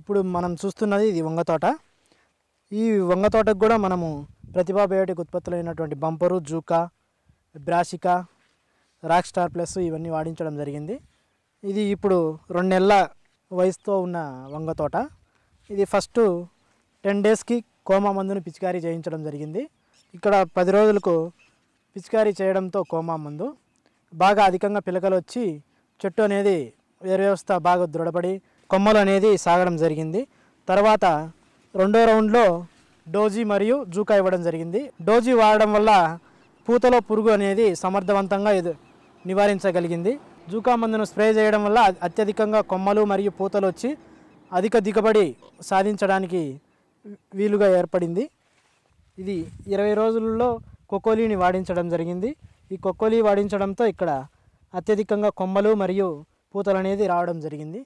ఇప్పుడు మనం చూస్తున్నది ఇది వంగ తోట ఈ వంగ తోటకు కూడా మనము ప్రతిభా బయోటిక్ ఉత్పత్తులైనటువంటి బంపరు జూకా బ్రాసికా రాక్ స్టార్ ప్లస్ ఇవన్నీ వాడించడం జరిగింది ఇది ఇప్పుడు రెండు నెలల వయసుతో ఉన్న వంగ తోట ఇది ఫస్ట్ టెన్ డేస్కి కోమా మందును పిచికారీ చేయించడం జరిగింది ఇక్కడ పది రోజులకు పిచికారీ చేయడంతో కోమా మందు బాగా అధికంగా పిలకలు వచ్చి చెట్టు అనేది వేరు వ్యవస్థ బాగా దృఢపడి కొమ్మలు అనేది సాగడం జరిగింది తర్వాత రెండో రౌండ్లో డోజీ మరియు జూకా ఇవ్వడం జరిగింది డోజీ వాడడం వల్ల పూతలో పురుగు అనేది సమర్థవంతంగా ఇది నివారించగలిగింది జూకా మందును స్ప్రే చేయడం వల్ల అత్యధికంగా కొమ్మలు మరియు పూతలు వచ్చి అధిక దిగుబడి సాధించడానికి వీలుగా ఏర్పడింది ఇది ఇరవై రోజుల్లో కొకోలీని వాడించడం జరిగింది ఈ కొక్కోలీ వాడించడంతో ఇక్కడ అత్యధికంగా కొమ్మలు మరియు పూతలు అనేది రావడం జరిగింది